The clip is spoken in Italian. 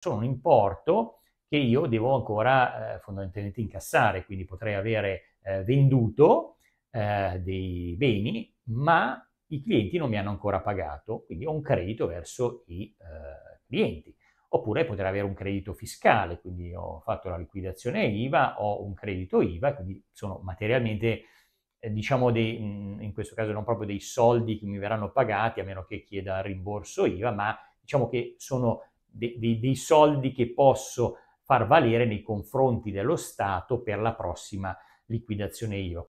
sono un importo che io devo ancora eh, fondamentalmente incassare, quindi potrei avere eh, venduto eh, dei beni, ma i clienti non mi hanno ancora pagato, quindi ho un credito verso i eh, clienti. Oppure potrei avere un credito fiscale, quindi ho fatto la liquidazione IVA, ho un credito IVA, quindi sono materialmente eh, diciamo dei, mm, in questo caso non proprio dei soldi che mi verranno pagati a meno che chieda il rimborso IVA, ma diciamo che sono de, dei soldi che posso far valere nei confronti dello Stato per la prossima liquidazione IVA.